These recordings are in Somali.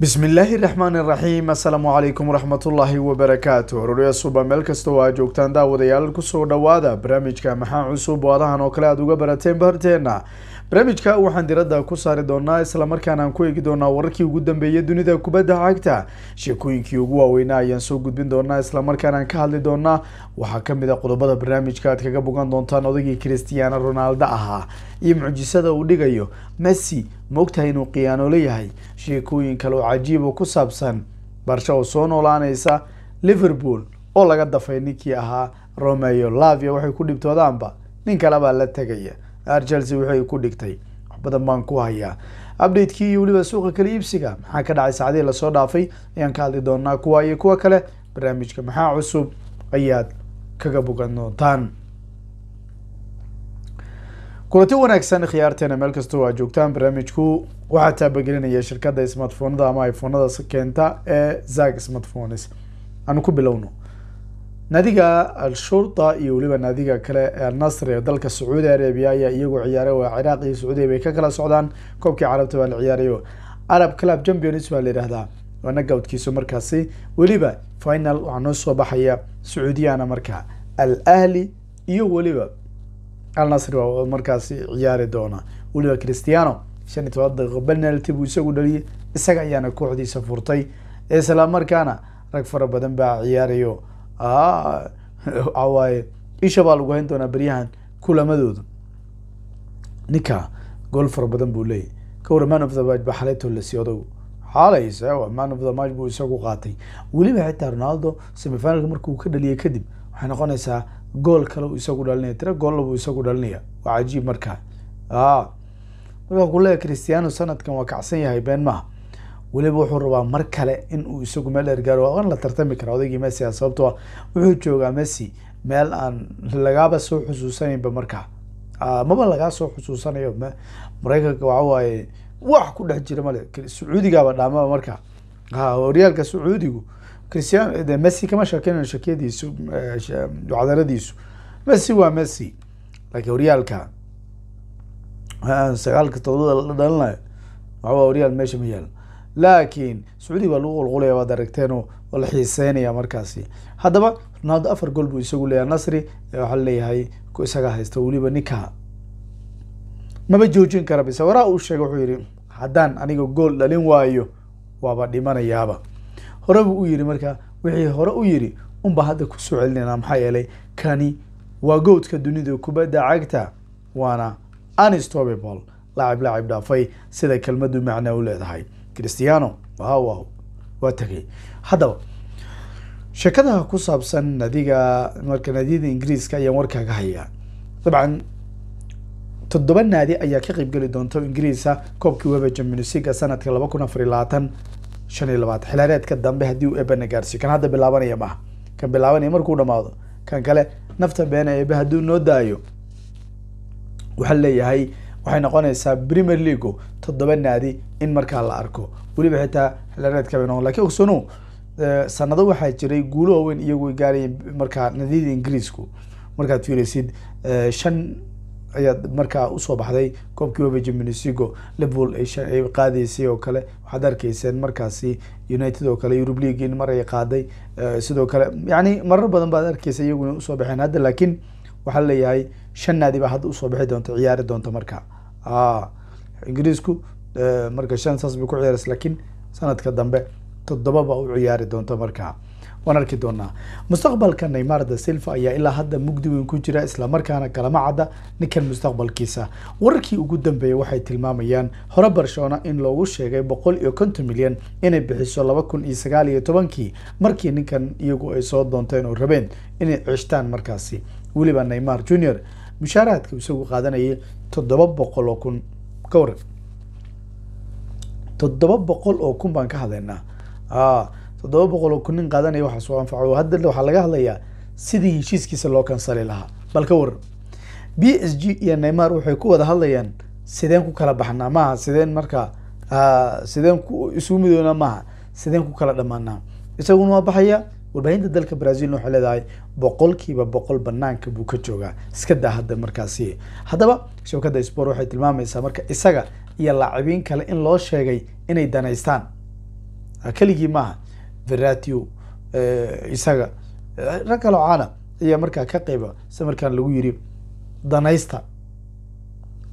bismillaahi raxmaan iraxiim assalaamu calaykum waraxmatullaahi wabarakaatu hororya suba meel kastoo aad joogtaan daawadayaal kusoo dhowaada barnaamijka maxaa cusub oo adahan oo kale aad uga barateen baharteenna barnaamijka waxaan diradda ku saari doonaa islamarkaanaan ku eegi doonaa wararkii ugu dambeeyay dunida kubadda cagta sheekooyinkii ugu waaweynaa ayaan soo gudbin doonaa islamarkaanaan ka hadli doonaa waxaa kamid a ah qodobada barnaamijka aad kaga bogan doontaan odagii christiaano ronaldo ahaa iyo mucjisada uu dhigayo messi maogtahay inuu khiyaanoolo yahay sheekooyin kale cajiib oo ku saabsan barsha oo soo noolaaneysa liverpool oo laga dafay ninkii ahaa romeo lavia waxay ku dhibtoodaanba nin kalebaa la tegaya archelse waxay ku dhigtay wax badan baan ku hayaa update iyo weliba suuqa kale iibsiga maxaa ka dhacay saacadii lasoo dhaafay ayaan ka hadli doonaa kuwa iyo kuwa kale barnaamijka maxaa cusub ayaad kaga bogan doontaan kulanti wanaagsan khiyaarteena meel kastoo waa joogtaan barnaamijku waxaa taabagelinaya shirkadda smartphonada ama iphonada keenta ee zag smartphones aanu ku bilowno naadiga al iyo weliba naadiga kale ee alnasr ee dalka sacuudi arabia ayaa iyagoo ciyaaray ah waa ciraaq iyo saudiya bay ka kala socdaan koobkii carabta baa la ciyaarayo arab club champions baa la yidhaahdaa waana gawdkiisu markaasi weliba final waxaa noo soo baxaya sacuudiyana marka al ahli iyo weliba al nasri waa markaasi ciyaari doona weliba christiano shan iyo toban daqiiqo benalty buu isagu dhaliyay isaga ayaana kooxdiisa furtay islamarkaana rag fara badan baa ciyaarayo waxawaaye isha baa lagu hayn doonaa beryahan kulamadooda ninka gool fara badan buu leeyahy kawra man of the mige ba xalaytoo la siyoodo xaalay isaga man of the mige buu isagu qaatay weliba xitaa ronaldo semifinalka markuu ka dhaliyay kadib waxay noqonaysaa gool kale uu isagu dhalinaya tiro goolla buu isagu dhalinaya waa cajiib markaa a wuxuu leeyahy christiano sanadkan waa kacsan yahay been maaha weliba wuxuu rabaa mar kale in uu isagu meel dheergaaro waan la tartami karaa odaygii messi ah sababtoo ah wuxuu joogaa messi meel aan lagaaba soo xusuusanaynba markaa maba lagaa soo xusuusanayo maraykanka waxa waaye wax ku dhex jira male sacuudigaaba dhaamaba markaa horyaalka sacuudigu cristian eh, messi kama sheekeynayo shakiyadiisu mucadaradiisu messi waa messi laakin horyaalka sagaalka todobada la dhalinayo waxba horyaal meesha ma yaalo laakiin sacuudiga baa lagu qulqulaya waad aragteenoo waa la xiiseynaya markaasi haddaba ronaldo afar gool buu isagu leeyahay nasri waxaa eh, laleeyahay isagaa haysta weliba ninkaa maba joojin kara bise waraa uu sheegay wuxuu yihi haddaan aniga gool dhalin waayo waaba dhimanayaaba horeba u yiri markaa wixii hore u yiri unbaa hadda kusoo celinayna maxaa yeelay kani waa goodka dunida kubadda cagta waana anstobable laacib laacib dhaafay sida kelmadu macnaa u leedahay christiano haw waa tagay haddaba sheekadaha ku saabsan nadiga marka naadiyada ingiriiska ayaan warkaaga hayaa dabcan toddoba naadi ayaa ka qeyb geli doonta ingiriisa koobkii weba jampions sanadka laba kun afar iyo labaatan shan iyo labaad xilaareedka dambe haddii uu ebena gaarsiiyo kan hadda bilaabanaya maaha kan bilaabanaya markuu dhamaado kan kale nafta beena ebe hadduu noo daayo waxaa leeyahay waxay noqonaysaa premier leagu toddoba naadi in markaa la arko weliba xitaa xilaareedka bay noqon lakin ogsano eh, sanado waxaa jiray guulo waaweyn iyagu gaaraya markaa naadiyada ingiriisku markaad fiirisid eh, shan ayaad markaa usoo baxday koobkiiwaba jiminisigo liverpool ay qaadaysay oo kale waxaad arkayseen markaasi united oo kale eurub leaguein mar ay qaaday eh, sidoo kale yani marar badan baad arkeysa iyaguna usoo baxeen hadda laakiin waxaa leeyahay shan naadi baa hadda usoo bixi doonta ciyaari doonta marka ah, ingiriisku eh, marka shan saas bay ku ciyaareysa lakiin sanadka dambe toddoba toddobaba u ciyaari doonta marka waan arki doonaa mustaqbalka neymar da silva ayaa ilaa hadda mugdi weyn ku jira islamarkaana kalama cadda ninkan mustaqbalkiisa wararkii ugu dambeeyay waxay tilmaamayaan hore barshoona in loogu sheegay boqol iyo konton milyan inay bixiso laba kun iyo sagaal iyo tobankii markii ninkan iyagu ay soo doonteen oo rabeen inay ceshtaan markaasi weliba neymar junior mushaaraadka isagu qaadanayay toddoba boqol oo kun ka waran toddoba boqol oo kun baan ka hadlaynaa ah, toddoba boqol oo kunin nin qaadanaya waxaa soo anfaco hadda waxaa laga hadlayaa sidii heshiiskiisa loo kansali lahaa bal ka waran b s g iyo neymar waxay ku wada hadlayaan sideen ku kala baxnaa maaha sideen markaa sideen ku isugu midoona maaha sideen ku kala dhamaanaa isaguna waa baxaya warbaahinta dalka brazilna waxay leedahay boqolkiiba boqol banaanka buu ka joogaa iska daa hadda markaasi haddaba shawkadda sport waxay tilmaamaysaa marka isaga iyo laacibiin kale in loo sheegay inay danaystaan keligii maaha veratio eh, isaga eh, rag kaloo caana ayaa markaa ka qayba sida markaan lagu yiri danaysta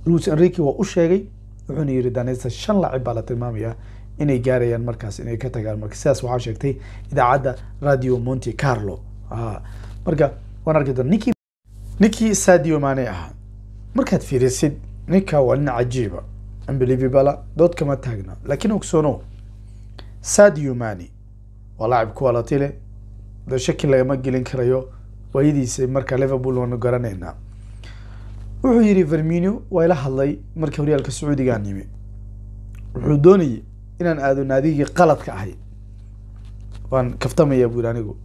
luis enriqi waa u sheegay wuxuuna yidhi danaysta shan laacib baa la tilmaamayaa inay gaarayaan markaas inay ka tagaan marka sidaas waxaa sheegtay idaacadda radio monte carlo marka waan arki doona ninkii ninkii sadio mane ahaa markaad fiirisid ninka waa nin cajiiba ambelivibala dood kama taagna laakiin ogsoono sadio mani waa laacib quality leh de shaki lagama gelin karayo waayadiisa markaa liverpool waanu garanaynaa wuxuu yidhi vermino waa ila hadlay markii horyaalka sacuudigaan yimi wuxuu doonayay inaan aado naadigii qaladka ahay waan kaftamaya bu yidhi anigu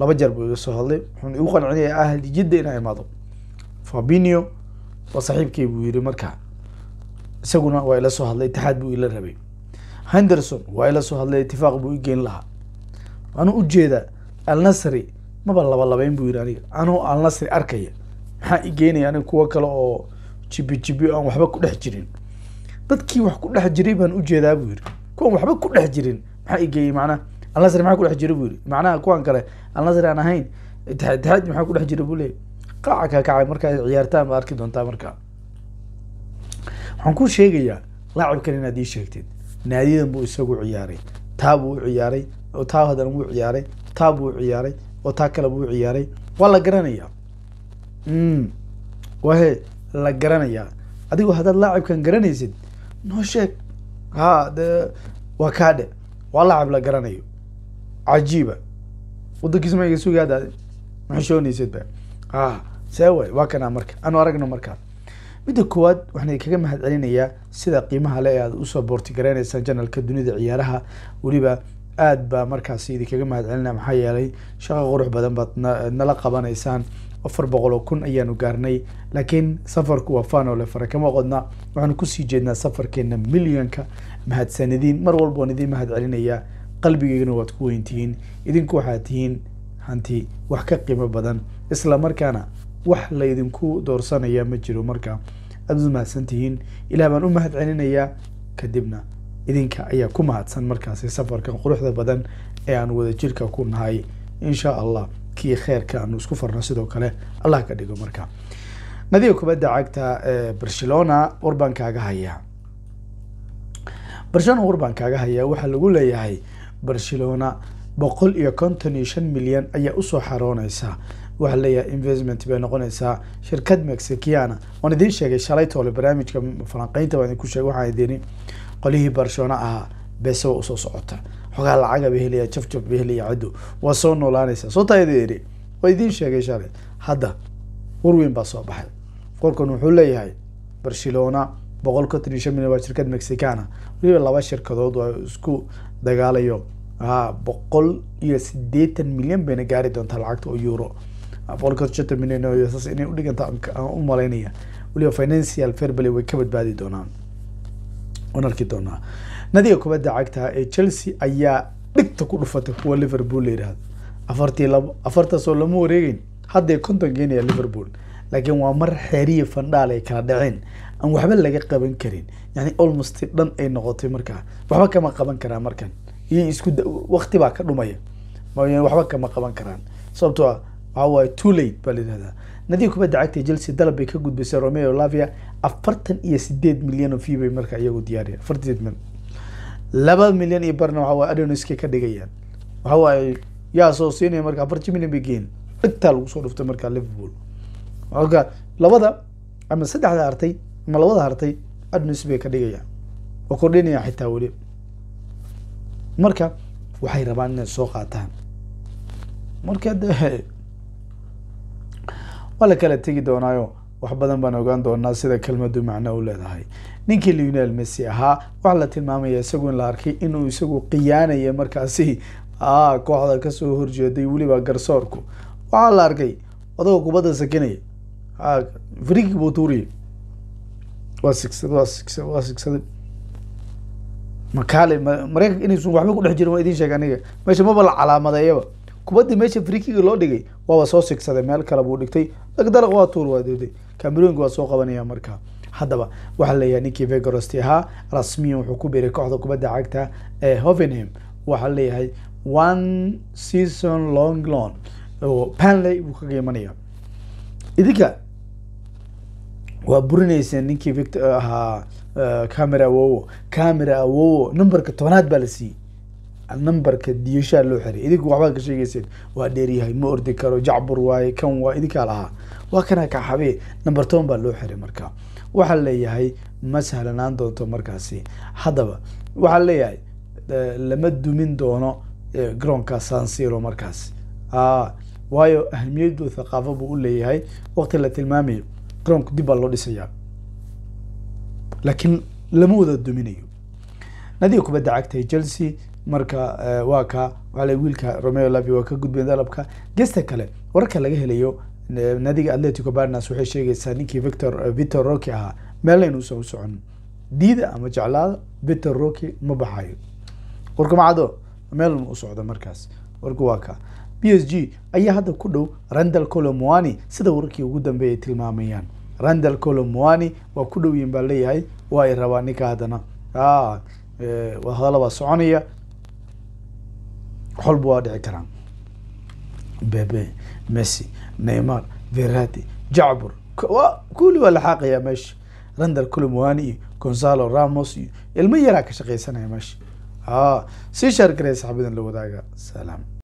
laba jeer buu iga soo hadlay wuxuun igu qancinaya ahal jidda inaa imaado fabinio waa saaxiibkay buu yihi markaa isaguna waa ila soo hadlay itixaad buu ila rabay henderson waa ila soo hadlay itifaaq buu igeyn lahaa anuu ujeeda alnasri maba labalabayn labeyn buu yidhi aniga anuu alnasri arkaya maxaa igeynaya aniga kuwo kale oo jibi jibi aan waxba ku dhex jirin dadkii wax ku dhex jiray baan ujeedaa buu yidhi kuwan waxba ku dhex jirin maxaa igeeyey macnaha alnasri maxaa ku dhex jira buu yidhi macnaha kuwan kale alnasri aan ahayn itixaad itixaad maxaa ku dhex jira buu leeyay qaaca kaa kacay markaa ciyaartaan baad arki doontaa markaa waxaan kuu sheegayaa laacibkan inaad ii sheegtid naadiyadan buu isagu ciyaaray taa buu u ciyaaray oo taa hadan wuu ciyaaray taa buu ciyaaray oo taa kale buu ciyaaray waa la garanayaa hmm. wahe la garanayaa adigu haddaad laacibkan garanaysid noo sheeg ha de waa kaadhe waa laacib la garanayo cajiiba wadankiis mayga sugaadaad maxishoonaysid ba a see waay waa kanaa marka aanu aragno markaa midda koowaad waxaan kaga mahad celinayaa sida qiimaha le ee aad usoo boorti gareynaysaan janalka dunida ciyaaraha weliba aad baa markaas idinkaga mahadcelinaa maxaa yeelay shaqo qurux badan baad nala qabanaysaan afar boqol oo kun ayaanu gaarnay laakiin safarku waa faan oo le fara kama qodna waxaanu kusii jeednaa safarkeenna milyanka mahadsanadiin mar walba waan idiin mahad celinayaa qalbigeygana waad ku weyntihiin idinku waxaad tihiin hanti wax ka qiimo badan isla markaana wax laydinku doorsanaya ma jiro marka aada u mahadsan ilaah baan u mahad kadibna idinka ayaa ku mahadsan markaasi safarkan quruxda badan ee aan wadajirka ku nahay insha allah kii kheyrka aanu isku farno sidoo kale allah ka dhigo marka nadiga kubadda cagta ee eh, barcelona war baan kaaga hayaa barcelona war baan kaaga hayaa waxaa lagu leeyahay barcelona boqol iyo konton iyo shan milyan ayaa usoo xarooneysa waxaa leeyahay investment bay noqonaysaa shirkad mexikiana waan idiin sheegay shalay toole barnaamijka falanqeynta waan idinku sheegay waxaan idini qolihii barshona ahaa beesa usoo socota xogaa lacaga bay helaya jafjaf bay helaya caddo waa soo noolaanaysaa soo taayada eri waa idiin sheegay shalay hadda warweyn baa soo baxay qolkan wuxuu leeyahay barcelona boqol konton iyo shan milyan waa shirkad mexicana weliba laba shirkadood waa isku dagaalayo boqol iyo sideetan milyan bayna gaari doontaa lacagta oo euro boqolkoodshantan milyan oo us inay nadiga kubadda cagta ee chelsea ayaa dhigta ku dhufatay kuwa liverpool la yidhahdo afartii labo afartaasoo lama wareegeyn hadday konton geenaya liverpool laakiin waa mar xeeriya fandhaal ay kala dhaceen aan waxba laga qaban karin yani almost dhan ay noqotay markaa waxba kama qaban karaa markan iyo isku wakti baa ka dhumaya waxba kama qaban karaan sababtoo ah awa too late baa layidhahdaa nadiib kubadda cagta chelsea dalab bay ka gudbaysay romeo lavia afartan iyo sideed milyan oo fee bay marka iyagu diyaariya afartan milyan laba milyan iyo barna waxa waye adoniskay ka dhigayaan waxa waaye yaa soo siinaya marka afartan milyan bay geyeen dhigtaa lagu soo dhuftay marka liverpool marka labada ama saddexda hartay ama labada hartay adonis bay ka dhigayaan oo kordhinaya xitaa weli marka waxay rabaan inay soo qaataan marka de ma la kala tegi doonaayo wax badan baan ogaan doonaa sida kelmaddu macno u leedahay ninkii lionel messi ahaa waxaa la tilmaamaya isagu in la arkay inuu isagu qiyaanaya markaasi kooxda kasoo horjeeday weliba garsoorku waxaa la arkay adagoo kubadda sakinaya frigi buu tuuriya waa sigsaday waa sigsaday waa sigsaday makaale mareykanka inaysun waxba ku dhex jirin waa idiin sheega aniga meesha maba la calaamadeeyaba kubaddii meesha frikiga loo dhigay waaba soo sigsaday meel kale buu dhigtay dagdalaq waa tuur waa dooday camerooyinka waa soo qabanaya markaa haddaba waxaa laleeyahay ninkii vegorosti ahaa rasmiyan wuxuu ku biray kooxda kubadda cagta ee hovenham waxaa leeyahay one season long lon oo panley buu kaga imanaya idinka waa burinayseen ninkii victor ahaa camera eh, awowo camera awowo numberka tobanaad baa la siiyey numberka diyashaa loo xiray idinku waxbaad ka sheegayseen waa dheeryahay ma ordi karo jacbur waaye kan waa idinkaa lahaa waa kana kaxabee number toban baa loo xiray markaa waxaa leeyahay ma sahlanaan doonto markaasi haddaba waxaa leeyahay eh, lama dumin doono eh, garoonka sansiro markaas waayo ahamiyadu thaqaafo buu u leeyahay waqti la tilmaamayo garoonku dib baa loo dhisayaa laakiin lama wada duminayo nadiga kubadda cagtay chelsea marka eh, waa ka waale wiilka romeo lavi waa ka gudbeen dalabka gesta kale wararka laga helayo nadiga atletico barnas waxay sheegaysaa ninkii victor eh, victor roki ahaa meelna inuusan u socon diida ama jeclaada victor roki ma baxayo warkamacado meel ma u socdo markaas warku waa ka b s g ayaa hadda ku dhow randal colomoani sida wararkii ugu dambeeyay tilmaamayaan randal colomoani waa ku dhow yihin baa leeyahay waa ay rabaa ninka haddana ah, eh, hadalabaa soconaya xolba waa dhici karaan bebe messi neymar verati jacbur kuli waa laxaaqayaa meesha randal culumwani iyo gonzalo ramos iyo ilmo yaraa ka shaqaysanaya meesha a sii shaar garaya saxaabadan la wadaaga salaam